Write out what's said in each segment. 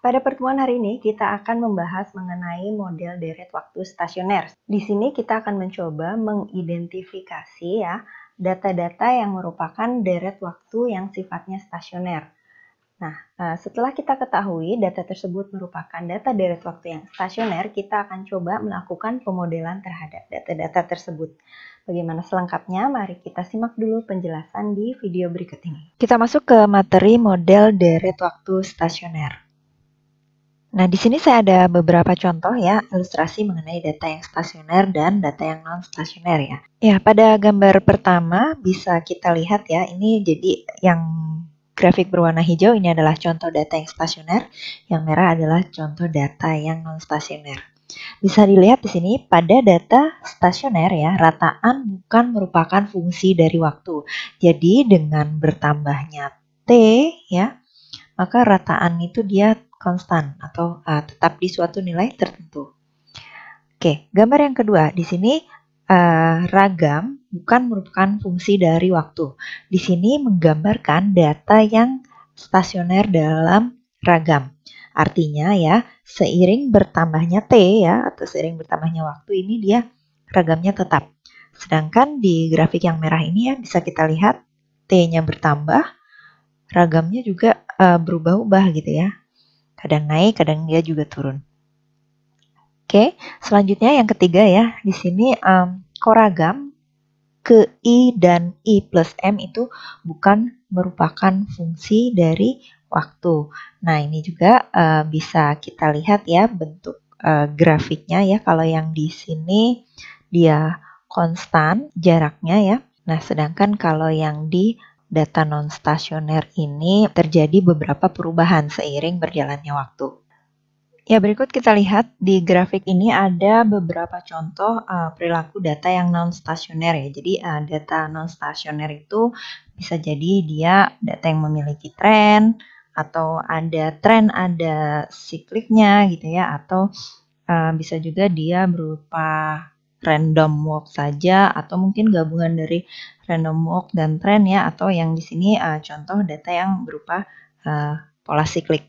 Pada pertemuan hari ini, kita akan membahas mengenai model deret waktu stasioner. Di sini kita akan mencoba mengidentifikasi ya data-data yang merupakan deret waktu yang sifatnya stasioner. Nah, eh, setelah kita ketahui data tersebut merupakan data deret waktu yang stasioner, kita akan coba melakukan pemodelan terhadap data-data tersebut. Bagaimana selengkapnya? Mari kita simak dulu penjelasan di video berikut ini. Kita masuk ke materi model deret waktu stasioner. Nah, di sini saya ada beberapa contoh ya, ilustrasi mengenai data yang stasioner dan data yang non-stasioner ya. Ya, pada gambar pertama bisa kita lihat ya, ini jadi yang grafik berwarna hijau ini adalah contoh data yang stasioner, yang merah adalah contoh data yang non-stasioner. Bisa dilihat di sini pada data stasioner ya, rataan bukan merupakan fungsi dari waktu. Jadi dengan bertambahnya T ya, maka rataan itu dia konstan atau uh, tetap di suatu nilai tertentu. Oke, gambar yang kedua di sini uh, ragam bukan merupakan fungsi dari waktu. Di sini menggambarkan data yang stasioner dalam ragam. Artinya ya, seiring bertambahnya T ya atau seiring bertambahnya waktu ini dia ragamnya tetap. Sedangkan di grafik yang merah ini ya bisa kita lihat T-nya bertambah, ragamnya juga uh, berubah-ubah gitu ya. Kadang naik, kadang dia juga turun. Oke, selanjutnya yang ketiga ya. Di sini um, koragam ke I dan I plus M itu bukan merupakan fungsi dari waktu. Nah, ini juga uh, bisa kita lihat ya bentuk uh, grafiknya ya. Kalau yang di sini dia konstan jaraknya ya. Nah, sedangkan kalau yang di data non-stasioner ini terjadi beberapa perubahan seiring berjalannya waktu. Ya, berikut kita lihat di grafik ini ada beberapa contoh uh, perilaku data yang non-stasioner ya. Jadi uh, data non-stasioner itu bisa jadi dia data yang memiliki tren atau ada tren, ada sikliknya gitu ya atau uh, bisa juga dia berupa random walk saja atau mungkin gabungan dari random walk dan trend ya atau yang di sini uh, contoh data yang berupa uh, pola siklik.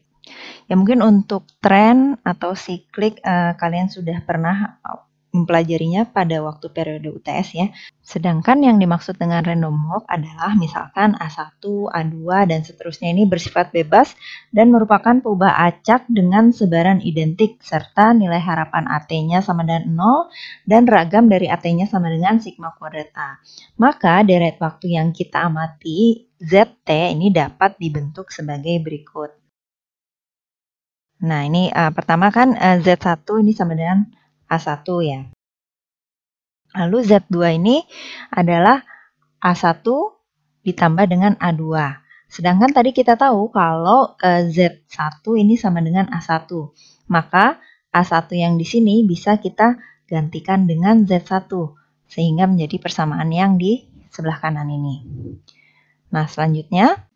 Ya mungkin untuk trend atau siklik uh, kalian sudah pernah mempelajarinya pada waktu periode UTS ya. Sedangkan yang dimaksud dengan random walk adalah misalkan A1, A2, dan seterusnya ini bersifat bebas dan merupakan perubahan acak dengan sebaran identik serta nilai harapan AT-nya sama dengan 0 dan ragam dari AT-nya sama dengan sigma kuadrat A. Maka deret waktu yang kita amati ZT ini dapat dibentuk sebagai berikut. Nah, ini uh, pertama kan uh, eh, Z1 ini sama dengan A1 ya. Lalu Z2 ini adalah A1 ditambah dengan A2. Sedangkan tadi kita tahu kalau eh, Z1 ini sama dengan A1. Maka A1 yang di sini bisa kita gantikan dengan Z1 sehingga menjadi persamaan yang di sebelah kanan ini. Nah, selanjutnya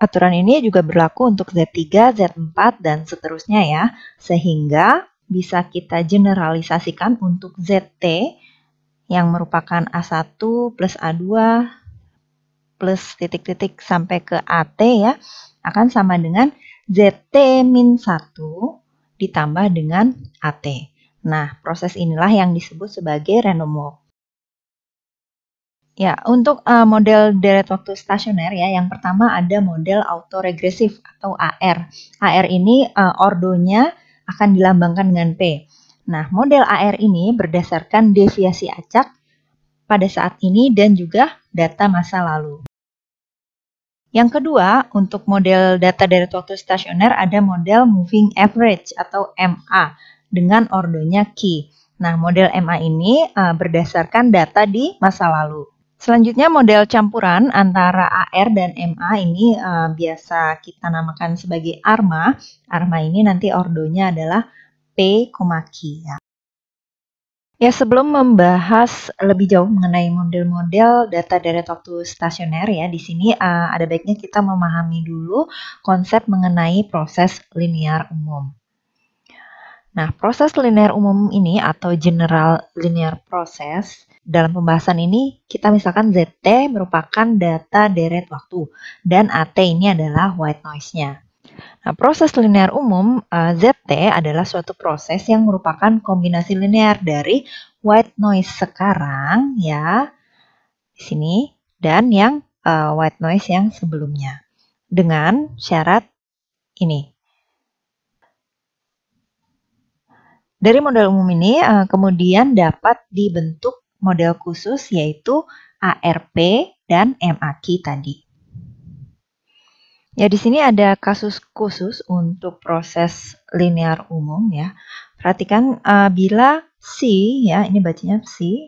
aturan ini juga berlaku untuk Z3, Z4 dan seterusnya ya. Sehingga bisa kita generalisasikan untuk ZT yang merupakan A1 plus A2 plus titik-titik sampai ke AT ya akan sama dengan ZT min 1 ditambah dengan AT. Nah, proses inilah yang disebut sebagai random walk. Ya, untuk uh, model deret waktu stasioner ya, yang pertama ada model autoregresif atau AR. AR ini uh, ordonya akan dilambangkan dengan P. Nah, model AR ini berdasarkan deviasi acak pada saat ini dan juga data masa lalu. Yang kedua, untuk model data dari waktu stasioner ada model moving average atau MA dengan ordonya Q. Nah, model MA ini eh, berdasarkan data di masa lalu. Selanjutnya model campuran antara AR dan MA ini uh, biasa kita namakan sebagai ARMA. ARMA ini nanti ordonya adalah P, Q. Ya. ya sebelum membahas lebih jauh mengenai model-model data deret waktu stasioner ya di sini uh, ada baiknya kita memahami dulu konsep mengenai proses linear umum. Nah, proses linear umum ini atau general linear process dalam pembahasan ini, kita misalkan ZT merupakan data deret waktu, dan AT ini adalah white noise-nya. Nah, proses linear umum eh, ZT adalah suatu proses yang merupakan kombinasi linear dari white noise sekarang ya di sini dan yang uh, white noise yang sebelumnya dengan syarat ini. Dari model umum ini eh, kemudian dapat dibentuk model khusus yaitu ARP dan MAQ tadi. Ya, di sini ada kasus khusus untuk proses linear umum ya. Perhatikan uh, bila C ya, ini bacanya C,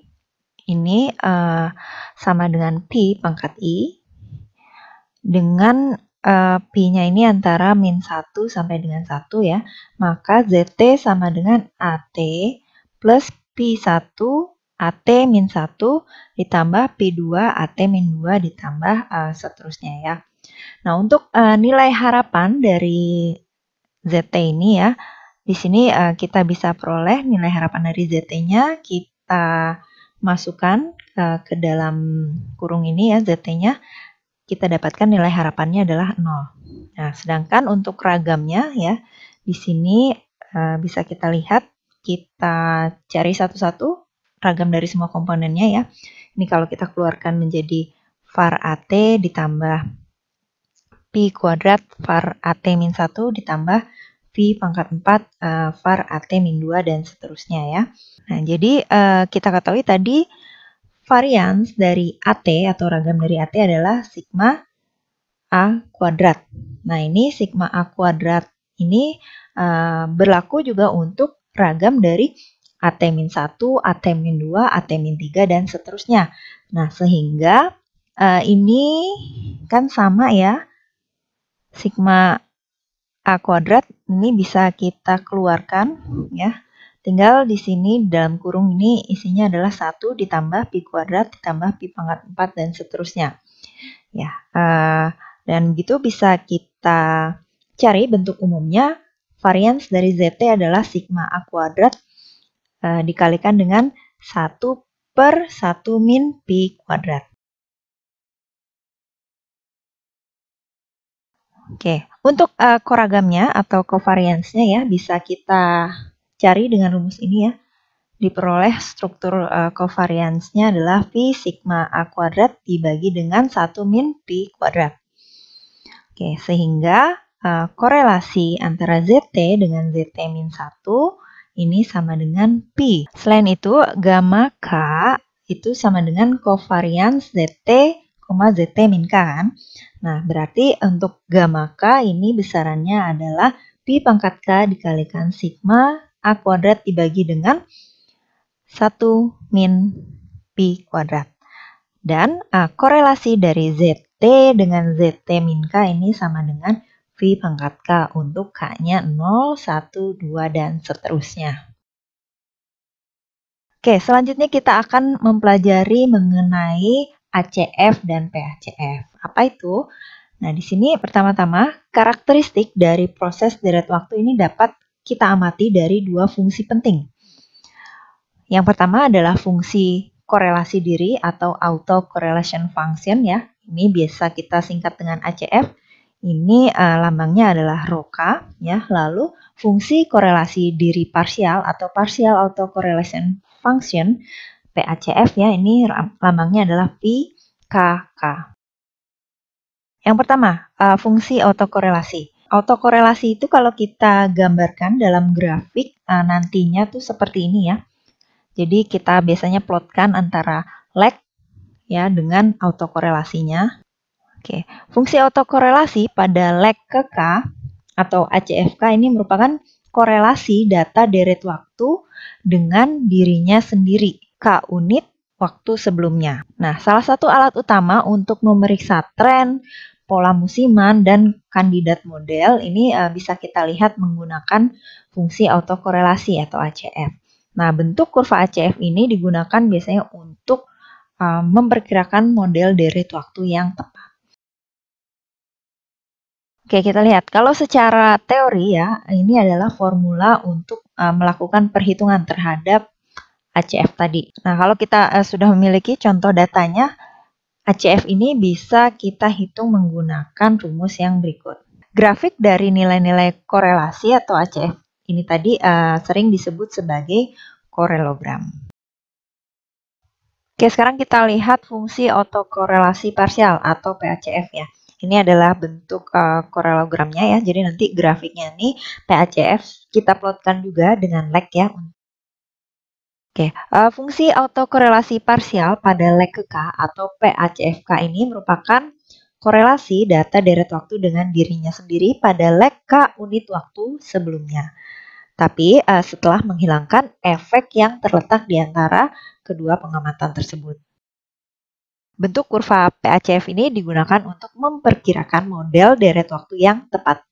ini uh, sama dengan P pangkat I, dengan uh, P-nya ini antara min 1 sampai dengan 1 ya, maka ZT sama dengan AT plus P1 AT min 1 ditambah P2 AT min 2 ditambah uh, seterusnya ya. Nah, untuk uh, nilai harapan dari ZT ini ya, di sini uh, kita bisa peroleh nilai harapan dari ZT-nya kita masukkan uh, ke dalam kurung ini ya ZT-nya kita dapatkan nilai harapannya adalah 0. Nah, sedangkan untuk ragamnya ya di sini uh, bisa kita lihat kita cari satu-satu ragam dari semua komponennya ya. Ini kalau kita keluarkan menjadi var AT ditambah pi kuadrat var AT min 1 ditambah V pangkat 4 eh, var AT min 2 dan seterusnya ya. Nah, jadi eh, kita ketahui tadi varians dari AT atau ragam dari AT adalah sigma A kuadrat. Nah, ini sigma A kuadrat ini eh, berlaku juga untuk ragam dari AT-1, AT-2, AT-3, dan seterusnya. Nah, sehingga uh, ini kan sama ya, sigma A kuadrat ini bisa kita keluarkan ya. Tinggal di sini dalam kurung ini isinya adalah 1 ditambah pi kuadrat ditambah pi pangkat 4 dan seterusnya. Ya, uh, dan begitu bisa kita cari bentuk umumnya varians dari ZT adalah sigma A kuadrat e, dikalikan dengan 1 per 1 min pi kuadrat. Oke, untuk e, koragamnya atau kovariansnya ya bisa kita cari dengan rumus ini ya. Diperoleh struktur e, eh, kovariansnya adalah V sigma A kuadrat dibagi dengan 1 min pi kuadrat. Oke, sehingga e, korelasi antara ZT dengan ZT min 1 ini sama dengan P. Selain itu, gamma K itu sama dengan kovarian ZT, ZT min K kan? Nah, berarti untuk gamma K ini besarannya adalah Pi pangkat K dikalikan sigma A kuadrat dibagi dengan 1 min Pi kuadrat. Dan uh, korelasi dari ZT dengan ZT min K ini sama dengan V pangkat K untuk K-nya 0, 1, 2, dan seterusnya. Oke, selanjutnya kita akan mempelajari mengenai ACF dan PACF. Apa itu? Nah, di sini pertama-tama karakteristik dari proses deret waktu ini dapat kita amati dari dua fungsi penting. Yang pertama adalah fungsi korelasi diri atau auto correlation function ya. Ini biasa kita singkat dengan ACF ini uh, lambangnya adalah roka ya. Lalu fungsi korelasi diri parsial atau partial autocorrelation function PACF ya ini lambangnya adalah PKK. Yang pertama, uh, fungsi autokorelasi. Autokorelasi itu kalau kita gambarkan dalam grafik uh, nantinya tuh seperti ini ya. Jadi kita biasanya plotkan antara lag ya dengan autokorelasinya Oke, fungsi autokorelasi pada lag ke K atau ACFK ini merupakan korelasi data deret waktu dengan dirinya sendiri, K unit waktu sebelumnya. Nah, salah satu alat utama untuk memeriksa tren, pola musiman, dan kandidat model ini eh, bisa kita lihat menggunakan fungsi autokorelasi atau ACF. Nah, bentuk kurva ACF ini digunakan biasanya untuk eh, memperkirakan model deret waktu yang tepat. Oke, kita lihat. Kalau secara teori ya, ini adalah formula untuk uh, melakukan perhitungan terhadap ACF tadi. Nah, kalau kita uh, sudah memiliki contoh datanya, ACF ini bisa kita hitung menggunakan rumus yang berikut. Grafik dari nilai-nilai korelasi atau ACF ini tadi uh, sering disebut sebagai korelogram. Oke, sekarang kita lihat fungsi otokorelasi parsial atau PACF ya. Ini adalah bentuk uh, korelogramnya ya. Jadi nanti grafiknya ini PACF kita plotkan juga dengan lag ya. Oke, uh, fungsi autokorelasi parsial pada lag ke K atau PACFK ini merupakan korelasi data deret waktu dengan dirinya sendiri pada lag K unit waktu sebelumnya. Tapi uh, setelah menghilangkan efek yang terletak di antara kedua pengamatan tersebut. Bentuk kurva PACF ini digunakan untuk memperkirakan model deret waktu yang tepat.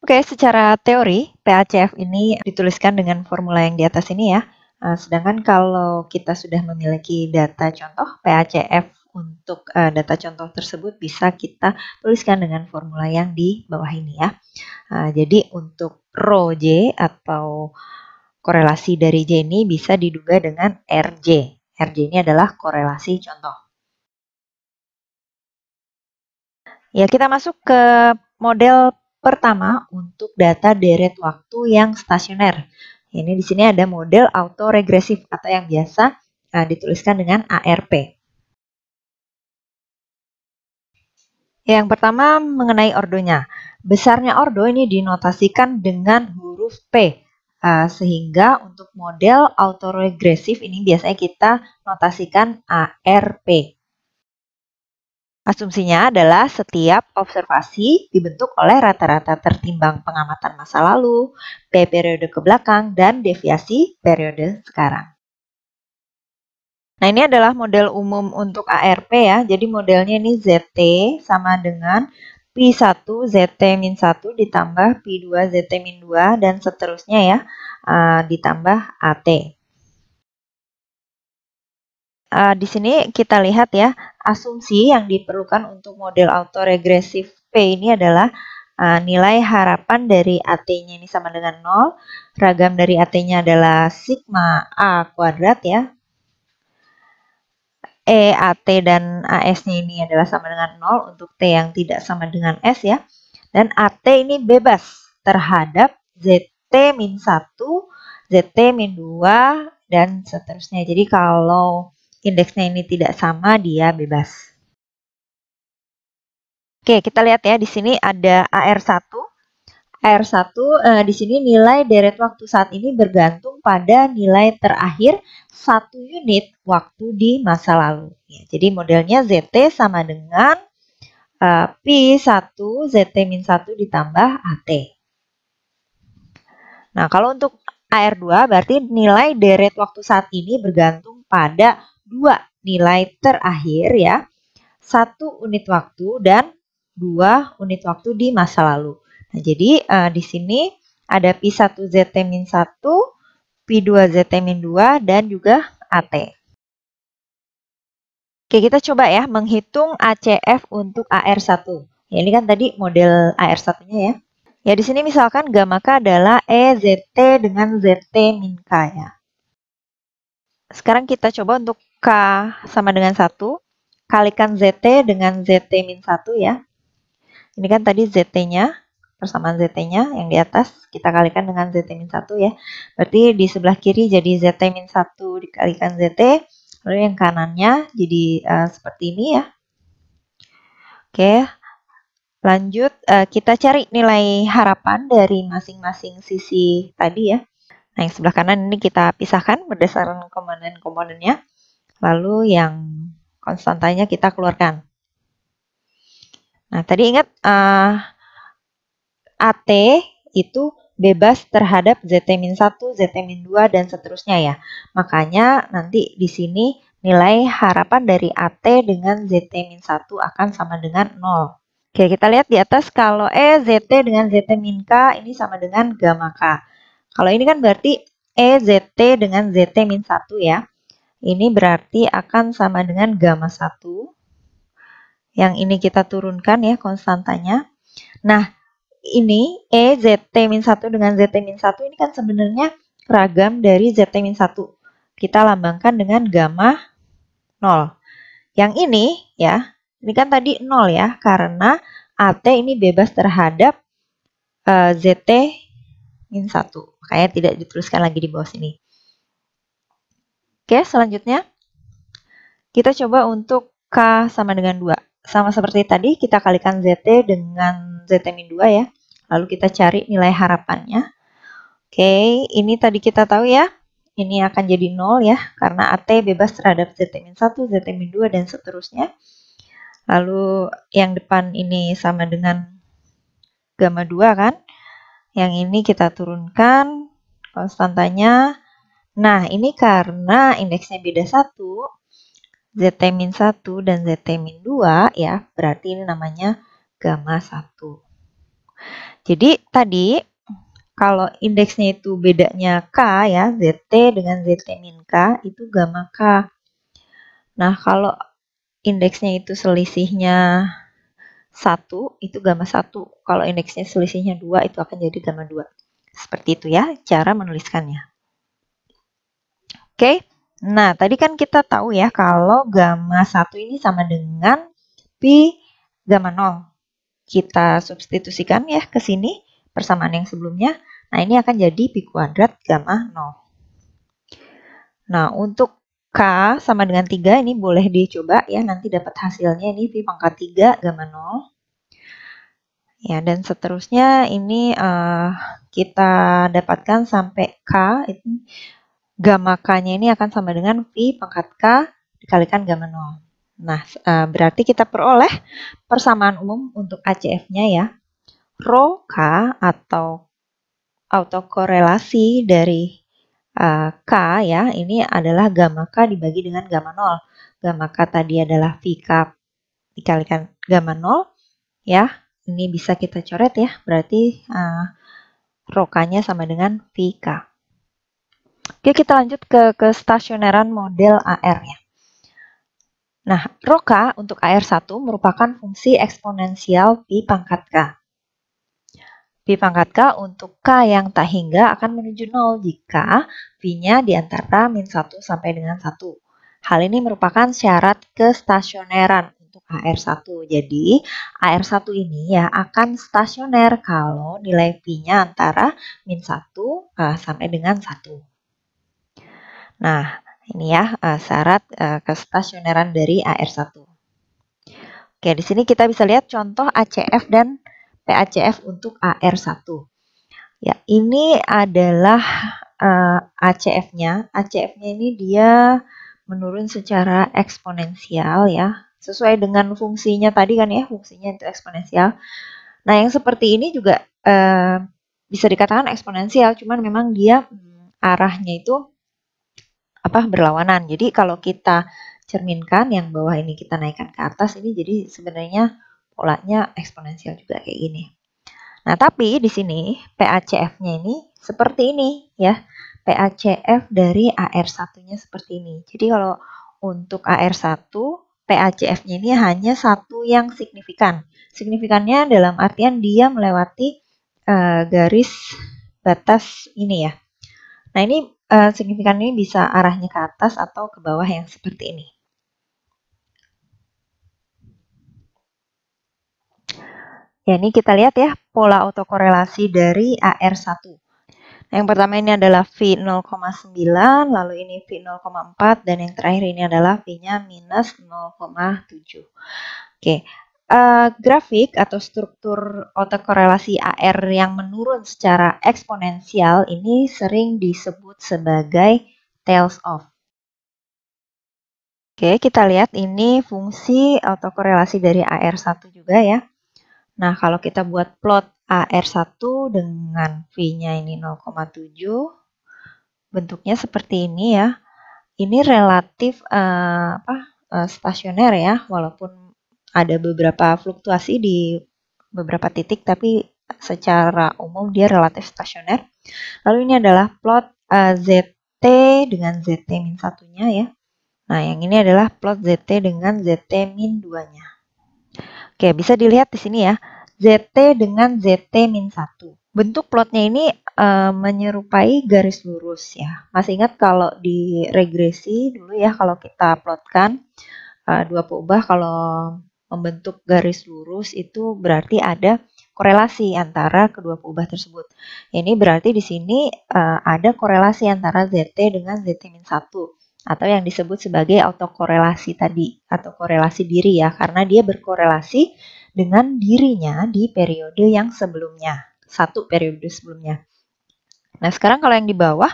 Oke, secara teori PACF ini dituliskan dengan formula yang di atas ini ya. Eh, sedangkan kalau kita sudah memiliki data contoh PACF untuk eh, data contoh tersebut bisa kita tuliskan dengan formula yang di bawah ini ya. Eh, jadi untuk rho J atau korelasi dari J ini bisa diduga dengan RJ. RJ ini adalah korelasi contoh. Ya, kita masuk ke model pertama untuk data deret waktu yang stasioner. Ini di sini ada model autoregresif atau yang biasa nah, dituliskan dengan ARP. Yang pertama mengenai ordonya. Besarnya ordo ini dinotasikan dengan huruf P Eh, sehingga untuk model autoregresif ini biasanya kita notasikan ARP. Asumsinya adalah setiap observasi dibentuk oleh rata-rata tertimbang pengamatan masa lalu, P periode ke belakang, dan deviasi periode sekarang. Nah, ini adalah model umum untuk ARP ya. Jadi modelnya ini ZT sama dengan P1 ZT min 1 ditambah P2 ZT min 2 dan seterusnya ya uh, ditambah AT. Uh, eh, di sini kita lihat ya asumsi yang diperlukan untuk model autoregresif P ini adalah uh, nilai harapan dari AT-nya ini sama dengan 0, ragam dari AT-nya adalah sigma A kuadrat ya, E, AT, dan AS-nya ini adalah sama dengan 0 untuk T yang tidak sama dengan S ya. Dan AT ini bebas terhadap ZT min 1, ZT min 2, dan seterusnya. Jadi kalau indeksnya ini tidak sama, dia bebas. Oke, kita lihat ya di sini ada AR1 R1 uh, eh, di sini nilai deret waktu saat ini bergantung pada nilai terakhir satu unit waktu di masa lalu. Ya, jadi modelnya ZT sama dengan uh, P1 ZT-1 ditambah AT. Nah, kalau untuk AR2 berarti nilai deret waktu saat ini bergantung pada dua nilai terakhir ya, satu unit waktu dan dua unit waktu di masa lalu. Nah, jadi uh, di sini ada P1ZT-1, P2ZT-2, dan juga AT. Oke, kita coba ya menghitung ACF untuk AR1. Ya, ini kan tadi model AR1-nya ya. Ya, di sini misalkan gamma K adalah EZT dengan ZT min K ya. Sekarang kita coba untuk K sama dengan 1. Kalikan ZT dengan ZT min 1 ya. Ini kan tadi ZT-nya persamaan ZT-nya yang di atas kita kalikan dengan ZT-1 ya. Berarti di sebelah kiri jadi ZT-1 dikalikan ZT, lalu yang kanannya jadi uh, seperti ini ya. Oke, lanjut uh, kita cari nilai harapan dari masing-masing sisi tadi ya. Nah, yang sebelah kanan ini kita pisahkan berdasarkan komponen-komponennya. Lalu yang konstantanya kita keluarkan. Nah, tadi ingat uh, AT itu bebas terhadap ZT-1, ZT-2, dan seterusnya ya. Makanya nanti di sini nilai harapan dari AT dengan ZT-1 akan sama dengan 0. Oke, kita lihat di atas kalau E ZT dengan ZT-K ini sama dengan gamma K. Kalau ini kan berarti E ZT dengan ZT-1 ya. Ini berarti akan sama dengan gamma 1. Yang ini kita turunkan ya konstantanya. Nah, ini E ZT min 1 dengan ZT min 1 ini kan sebenarnya ragam dari ZT min 1. Kita lambangkan dengan gamma 0. Yang ini ya, ini kan tadi 0 ya karena AT ini bebas terhadap uh, e, ZT min 1. Makanya tidak dituliskan lagi di bawah sini. Oke, selanjutnya kita coba untuk K sama dengan 2. Sama seperti tadi, kita kalikan ZT dengan Z-2 ya. Lalu kita cari nilai harapannya. Oke, ini tadi kita tahu ya. Ini akan jadi 0 ya, karena AT bebas terhadap Z-1, Z-2, dan seterusnya. Lalu yang depan ini sama dengan gamma 2 kan. Yang ini kita turunkan konstantanya. Nah, ini karena indeksnya beda 1, ZT-1 dan ZT-2 ya, berarti ini namanya gamma 1. Jadi tadi kalau indeksnya itu bedanya K ya, ZT dengan ZT min K itu gamma K. Nah, kalau indeksnya itu selisihnya 1, itu gamma 1. Kalau indeksnya selisihnya 2, itu akan jadi gamma 2. Seperti itu ya, cara menuliskannya. Oke, nah tadi kan kita tahu ya, kalau gamma 1 ini sama dengan pi gamma 0 kita substitusikan ya ke sini persamaan yang sebelumnya. Nah, ini akan jadi pi kuadrat gamma 0. Nah, untuk K sama dengan 3 ini boleh dicoba ya, nanti dapat hasilnya ini pi pangkat 3 gamma 0. Ya, dan seterusnya ini uh, kita dapatkan sampai K, itu gamma K-nya ini akan sama dengan pi pangkat K dikalikan gamma 0. Nah, eh, berarti kita peroleh persamaan umum untuk ACF-nya ya. Rho K atau autokorelasi dari eh, K ya, ini adalah gamma K dibagi dengan gamma 0. Gamma K tadi adalah K dikalikan gamma 0 ya. Ini bisa kita coret ya, berarti eh, rho K-nya sama dengan k Oke, kita lanjut ke kestasioneran model AR nya Nah, roka untuk AR1 merupakan fungsi eksponensial pi pangkat K. Pi pangkat K untuk K yang tak hingga akan menuju 0 jika pi-nya di antara min 1 sampai dengan 1. Hal ini merupakan syarat kestasioneran untuk AR1. Jadi, AR1 ini ya akan stasioner kalau nilai pi-nya antara min 1 sampai dengan 1. Nah, ini ya uh, syarat uh, kestasioneran dari AR1. Oke, di sini kita bisa lihat contoh ACF dan PACF untuk AR1. Ya, ini adalah uh, eh, ACF-nya. ACF-nya ini dia menurun secara eksponensial ya, sesuai dengan fungsinya tadi kan ya, fungsinya itu eksponensial. Nah, yang seperti ini juga uh, bisa dikatakan eksponensial, cuman memang dia hmm, arahnya itu apa berlawanan. Jadi kalau kita cerminkan yang bawah ini kita naikkan ke atas ini jadi sebenarnya polanya eksponensial juga kayak gini. Nah, tapi di sini PACF-nya ini seperti ini ya. PACF dari AR1-nya seperti ini. Jadi kalau untuk AR1, PACF-nya ini hanya satu yang signifikan. Signifikannya dalam artian dia melewati uh, garis batas ini ya. Nah, ini Eh, signifikan ini bisa arahnya ke atas atau ke bawah yang seperti ini. Ya, ini kita lihat ya pola autokorelasi dari AR1. Nah, yang pertama ini adalah V 0,9, lalu ini V 0,4, dan yang terakhir ini adalah V-nya minus 0,7. Oke, uh, grafik atau struktur autokorelasi AR yang menurun secara eksponensial ini sering disebut sebagai tails off. Oke, kita lihat ini fungsi autokorelasi dari AR1 juga ya. Nah, kalau kita buat plot AR1 dengan V-nya ini 0,7, bentuknya seperti ini ya. Ini relatif uh, apa, uh, stasioner ya, walaupun ada beberapa fluktuasi di beberapa titik, tapi secara umum dia relatif stasioner. Lalu ini adalah plot uh, eh, ZT dengan ZT min satunya ya. Nah, yang ini adalah plot ZT dengan ZT min 2-nya. Oke, bisa dilihat di sini ya. ZT dengan ZT min 1. Bentuk plotnya ini uh, menyerupai garis lurus ya. Masih ingat kalau di regresi dulu ya, kalau kita plotkan uh, dua peubah, kalau membentuk garis lurus itu berarti ada korelasi antara kedua kubah tersebut. Ini berarti di sini uh, ada korelasi antara ZT dengan ZT-1 atau yang disebut sebagai autokorelasi tadi atau korelasi diri ya karena dia berkorelasi dengan dirinya di periode yang sebelumnya, satu periode sebelumnya. Nah, sekarang kalau yang di bawah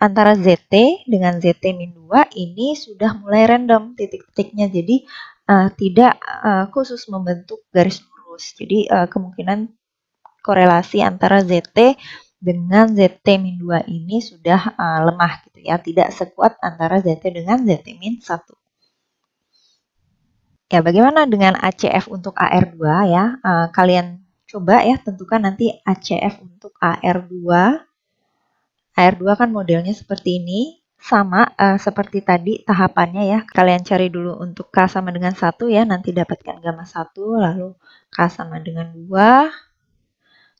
antara ZT dengan ZT-2 ini sudah mulai random titik-titiknya. Jadi uh, tidak uh, khusus membentuk garis lurus. Jadi uh, kemungkinan korelasi antara ZT dengan ZT-2 ini sudah uh, lemah gitu ya, tidak sekuat antara ZT dengan ZT-1. Ya, bagaimana dengan ACF untuk AR2 ya? Uh, kalian coba ya tentukan nanti ACF untuk AR2. AR2 kan modelnya seperti ini, sama uh, seperti tadi tahapannya ya. Kalian cari dulu untuk K sama dengan satu ya, nanti dapatkan gamma satu, lalu K sama dengan dua,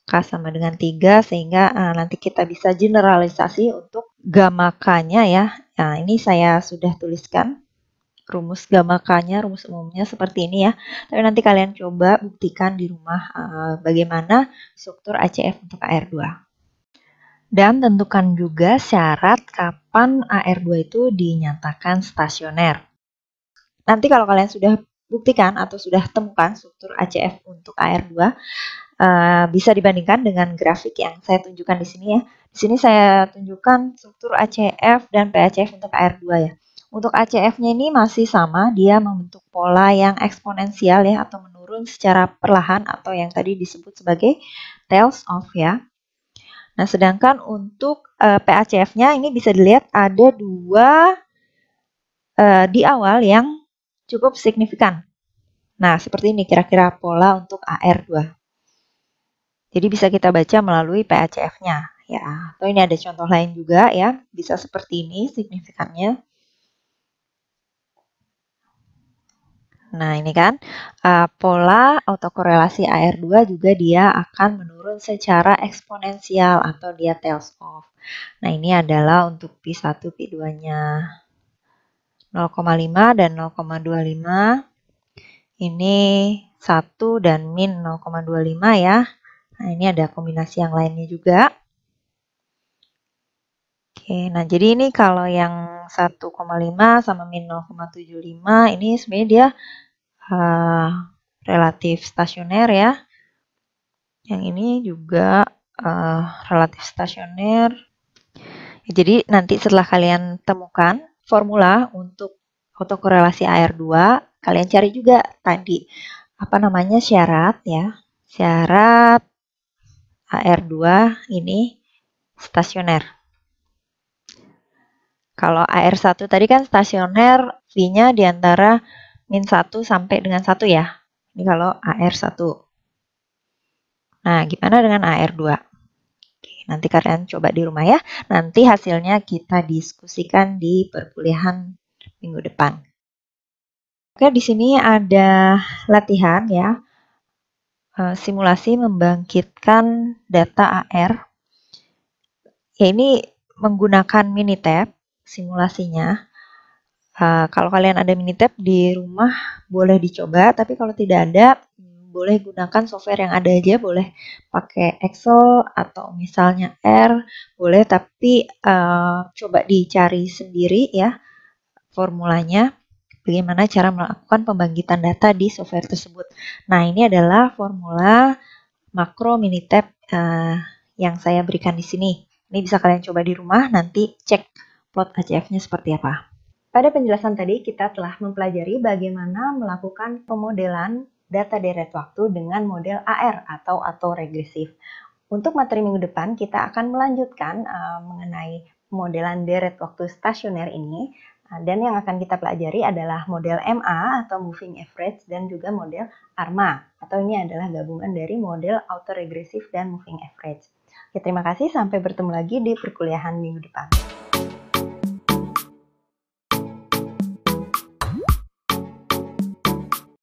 K sama dengan tiga sehingga uh, nanti kita bisa generalisasi untuk gamma K-nya ya. Nah, ini saya sudah tuliskan rumus gamma K-nya, rumus umumnya seperti ini ya. Tapi nanti kalian coba buktikan di rumah uh, bagaimana struktur ACF untuk AR2 dan tentukan juga syarat K kapan AR2 itu dinyatakan stasioner. Nanti kalau kalian sudah buktikan atau sudah temukan struktur ACF untuk AR2 eh, bisa dibandingkan dengan grafik yang saya tunjukkan di sini ya. Di sini saya tunjukkan struktur ACF dan PACF untuk AR2 ya. Untuk ACF-nya ini masih sama, dia membentuk pola yang eksponensial ya atau menurun secara perlahan atau yang tadi disebut sebagai tails off ya. Nah, sedangkan untuk uh, eh, PACF-nya ini bisa dilihat ada dua uh, di awal yang cukup signifikan. Nah, seperti ini kira-kira pola untuk AR2. Jadi bisa kita baca melalui PACF-nya ya. Atau ini ada contoh lain juga ya, bisa seperti ini signifikannya. Nah, ini kan uh, pola autokorelasi AR2 juga dia akan menurun secara eksponensial atau dia tails off. Nah, ini adalah untuk P1, P2-nya 0,5 dan 0,25. Ini 1 dan min 0,25 ya. Nah, ini ada kombinasi yang lainnya juga. Oke, nah jadi ini kalau yang 1,5 sama min 0,75 ini sebenarnya dia uh, relatif stasioner ya. Yang ini juga uh, relatif stasioner. Ya, jadi nanti setelah kalian temukan formula untuk autokorelasi AR2, kalian cari juga tadi apa namanya syarat ya. Syarat AR2 ini stasioner. Kalau AR1 tadi kan stasioner V-nya di antara min 1 sampai dengan 1 ya. Ini kalau AR1. Nah, gimana dengan AR2? Oke, nanti kalian coba di rumah ya. Nanti hasilnya kita diskusikan di perkuliahan minggu depan. Oke, di sini ada latihan ya. E, simulasi membangkitkan data AR. Ya, ini menggunakan Minitab simulasinya. Uh, kalau kalian ada Minitab di rumah boleh dicoba, tapi kalau tidak ada hmm, boleh gunakan software yang ada aja, boleh pakai Excel atau misalnya R, boleh tapi uh, coba dicari sendiri ya formulanya bagaimana cara melakukan pembangkitan data di software tersebut. Nah, ini adalah formula makro Minitab uh, eh, yang saya berikan di sini. Ini bisa kalian coba di rumah nanti cek plot ACF-nya seperti apa. Pada penjelasan tadi kita telah mempelajari bagaimana melakukan pemodelan data deret waktu dengan model AR atau autoregresif. Untuk materi minggu depan kita akan melanjutkan uh, mengenai modelan deret waktu stasioner ini eh, dan yang akan kita pelajari adalah model MA atau moving average dan juga model ARMA atau ini adalah gabungan dari model autoregresif dan moving average. Oke, terima kasih sampai bertemu lagi di perkuliahan minggu depan.